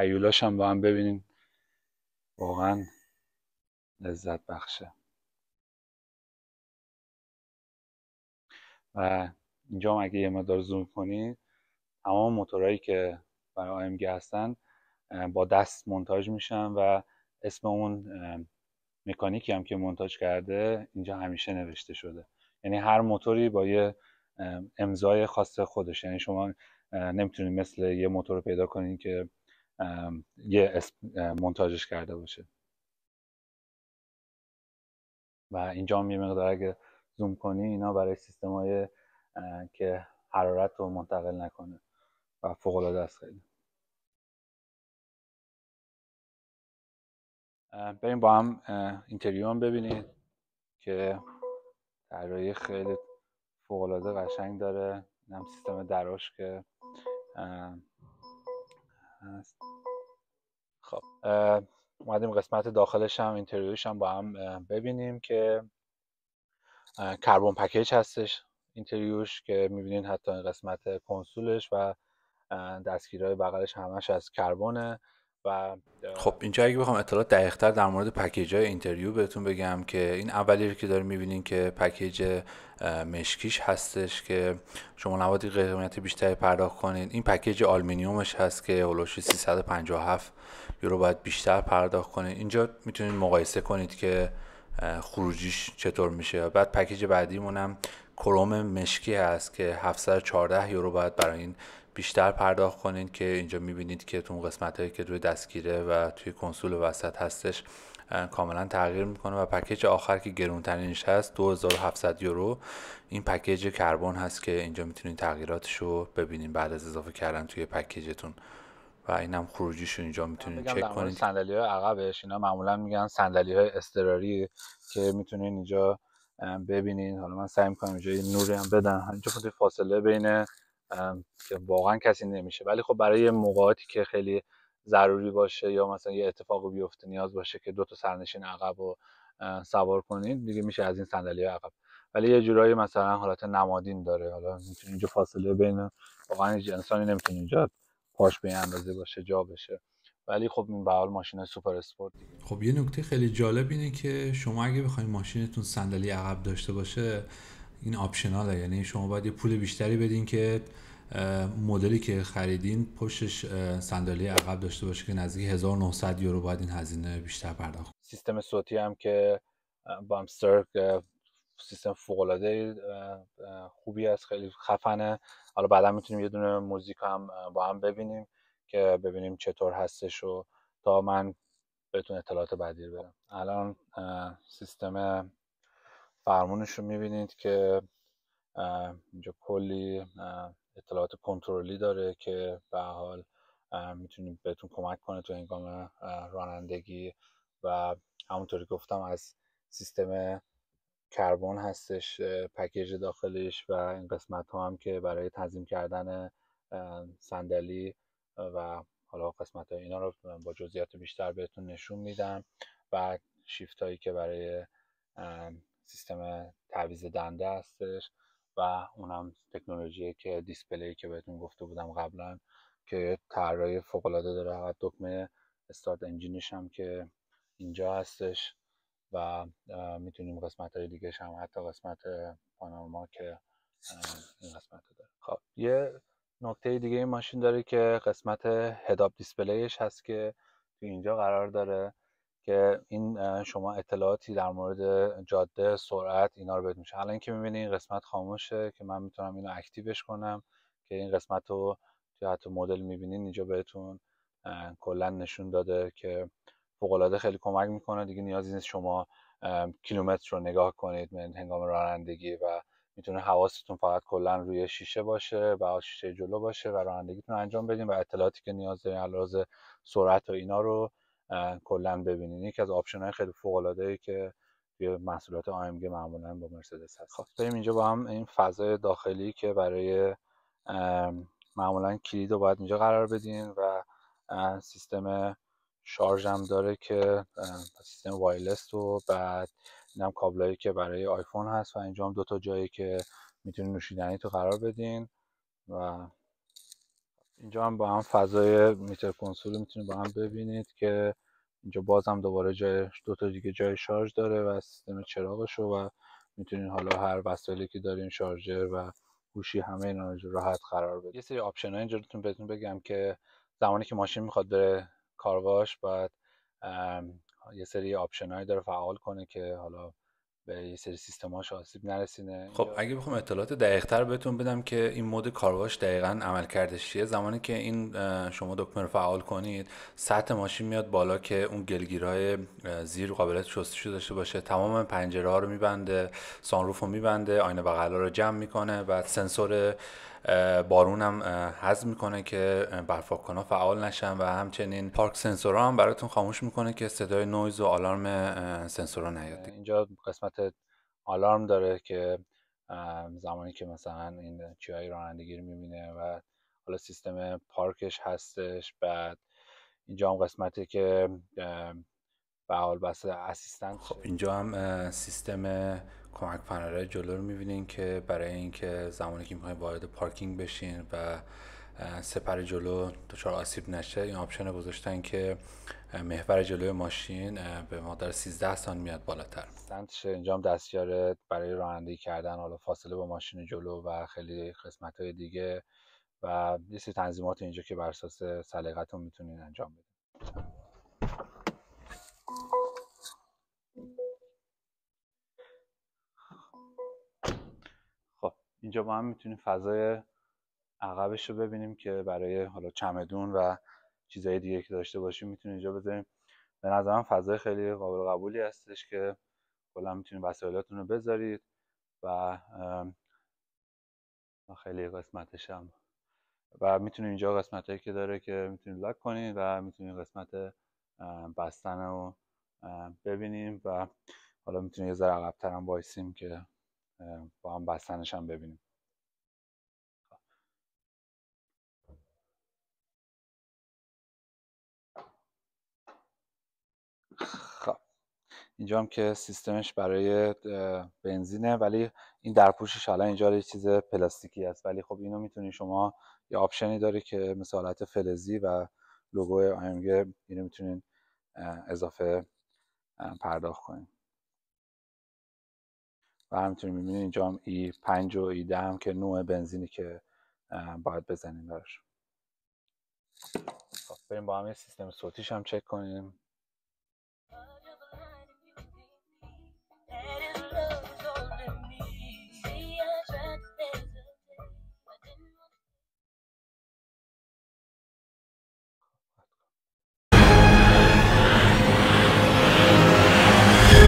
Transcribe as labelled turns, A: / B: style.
A: هیولاش هم با هم ببینیم واقعا لذت بخشه و اینجا هم اگه یه مدار زوم کنید تمام موتورهایی که برای AMG هستن با دست منتاج میشن و اسم اون مکانیکی هم که منتاج کرده اینجا همیشه نوشته شده یعنی هر موتوری با یه امضای خاص خودش یعنی شما نمیتونید مثل یه موتور رو پیدا کنید که یه اسم منتاجش کرده باشه و اینجا هم یه مقدار اگه زوم کنی اینا برای سیستم های که حرارت رو منتقل نکنه و فوق العاده است خیلی بریم با هم اینتریو هم ببینید که طراحی خیلی فوق العاده قشنگ داره هم سیستم دراش که هست خب اومدیم قسمت داخلش هم اینترویوش هم با هم ببینیم که کربن پکیج هستش اینترویوش که میبینین حتی قسمت کنسولش و دستگیرهای بغلش همش از کربونه و خب اینجا اگه بخوام اطلاع دقیقتر در مورد پکیج های اینترویو بهتون بگم که این اولی که داریم میبینین که پکیج مشکیش هستش که شما نوادی قیمت بیشتری پرداخت کنید این پکیج آلمینیومش هست که هلوش 357 یورو باید بیشتر پرداخت کنید اینجا میتونید مقایسه کنید که خروجیش چطور میشه بعد پکیج بعدیمون هم کروم مشکی هست که 714 یورو باید برای این بیشتر پرداخت کنید که اینجا میبینید که تو قسمت هایی که روی دستگیره و توی کنسول وسط هستش کاملا تغییر میکنه و پکیج آخر که گرونترینش هست 2700 یورو این پکیج کربن هست که اینجا میتونین تغییراتش رو ببینین بعد از اضافه کردن توی پکیجتون و اینم خروجیشو اینجا میتونین چک کنید سندلی های عقبش اینا معمولا میگن سندلی های اضطراری که میتونین اینجا ببینین حالا من سعی میکنم اینجا یه نوری هم بدم اینجا فاصله بین که واقعا کسی نمیشه ولی خب برای موقعاتی که خیلی ضروری باشه یا مثلا یه اتفاق بیفته نیاز باشه که دو تا سرنشین عقب رو سوار کنید دیگه میشه از این صندلی عقب ولی یه جورایی مثلا حالت نمادین داره حالا میتونید اینجا فاصله بین واقعا جنسانی انسانی نمیتونه اینجا پاش به اندازه باشه جا بشه ولی خب این به حال ماشین سوپر اسپورت دیگه. خب یه نکته خیلی جالب اینه که شما اگه بخواید ماشینتون صندلی عقب داشته باشه این آپشناله یعنی شما باید یه پول بیشتری بدین که مدلی که خریدین پشتش صندلی عقب داشته باشه که نزدیک 1900 یورو باید این هزینه بیشتر پرداخت سیستم صوتی هم که بامستر سیستم فوقالعاده خوبی است خیلی خفنه حالا بعدا میتونیم یه دونه موزیک هم با هم ببینیم که ببینیم چطور هستش و تا من بهتون اطلاعات بعدی برم الان سیستم فرمونش رو میبینید که اینجا کلی اطلاعات کنترلی داره که به حال میتونید بهتون کمک کنه تو هنگام رانندگی و همونطوری گفتم از سیستم کربن هستش پکیج داخلش و این قسمت ها هم که برای تنظیم کردن صندلی و حالا قسمت های اینا رو با جزئیات بیشتر بهتون نشون میدم و شیفت هایی که برای سیستم تعویض دنده هستش و اونم تکنولوژی که دیسپلی که بهتون گفته بودم قبلا که طراحی فوق العاده داره و دکمه استارت انجینش هم که اینجا هستش و میتونیم قسمت های دیگه هم حتی قسمت پاناما که این قسمت داره خب یه نکته دیگه این ماشین داره که قسمت هداب دیسپلیش هست که تو اینجا قرار داره که این شما اطلاعاتی در مورد جاده سرعت اینا رو بدون میشه الان که میبینی این قسمت خاموشه که من میتونم اینو اکتیوش کنم که این قسمت رو توی حتی مدل میبینین اینجا بهتون کلا نشون داده که فوقلاده خیلی کمک میکنه دیگه نیازی نیست شما کیلومتر رو نگاه کنید من هنگام رانندگی و میتونه حواستون فقط کلا روی شیشه باشه و شیشه جلو باشه و رانندگیتون انجام بدین و اطلاعاتی که نیاز دارین علاوه سرعت و اینا رو کلا ببینین یکی از آپشن های خیلی فوق العاده که توی محصولات AMG معمولا با مرسدس هست خب بریم اینجا با هم این فضای داخلی که برای معمولا کلید رو باید اینجا قرار بدین و سیستم شارژ هم داره که سیستم وایرلس و بعد این هم کابلایی که برای آیفون هست و اینجا هم دو تا جایی که میتونی نوشیدنی تو قرار بدین و اینجا هم با هم فضای میتر کنسول میتونید با هم ببینید که اینجا باز هم دوباره جای دو تا دیگه جای شارژ داره و سیستم چراغش رو و میتونید حالا هر وسایلی که دارین شارژر و گوشی همه اینا راحت قرار بدید یه سری آپشن ها اینجا بهتون بگم که زمانی که ماشین میخواد بره کارواش باید یه سری آپشن داره فعال کنه که حالا به یه سری هاش آسیب نرسینه خب اگه بخوام اطلاعات دقیقتر بهتون بدم که این مود کارواش دقیقا عمل کردش چیه زمانی که این شما دکمه رو فعال کنید سطح ماشین میاد بالا که اون گلگیرهای زیر قابلیت شستشو داشته باشه تمام پنجره ها رو میبنده سانروف رو میبنده آینه بغلا رو جمع میکنه و سنسور بارون هم حذف میکنه که برفاک ها فعال نشن و همچنین پارک ها هم براتون خاموش میکنه که صدای نویز و آلارم رو نیاد اینجا قسمت آلارم داره که زمانی که مثلا این چیهای رانندگی رو میبینه و حالا سیستم پارکش هستش بعد اینجا هم قسمتی که به حال بس اسیستنت خب اینجا هم سیستم کمک فنرهای جلو رو میبینین که برای اینکه زمانی که میخواین وارد پارکینگ بشین و سپر جلو دچار آسیب نشه این آپشن رو گذاشتن که محور جلوی ماشین به مادر 13 سان میاد بالاتر سنتش اینجا هم دستیار برای رانندگی کردن حالا فاصله با ماشین جلو و خیلی قسمت های دیگه و یه سری تنظیمات اینجا که بر اساس سلیقتون میتونین انجام بدین اینجا با هم میتونیم فضای عقبش رو ببینیم که برای حالا چمدون و چیزهای دیگه که داشته باشیم میتونیم اینجا بذاریم به نظرم فضای خیلی قابل قبولی هستش که کلا میتونید وسایلاتون رو بذارید و خیلی قسمتش هم و میتونیم اینجا قسمت هایی که داره که میتونید لاک کنید و میتونید قسمت بستن رو ببینیم و حالا میتونید یه ذره عقبتر هم وایسیم که با هم بستنش هم ببینیم خب اینجا هم که سیستمش برای بنزینه ولی این درپوشش الان اینجا یه چیز پلاستیکی است ولی خب اینو میتونی شما یه آپشنی داره که مثل فلزی و لوگو ایمگه اینو میتونین اضافه پرداخت کنید و همینطور میبینید اینجا هم ای پنج و ای هم که نوع بنزینی که باید بزنیم براش خب، بریم با هم سیستم صوتیش هم چک کنیم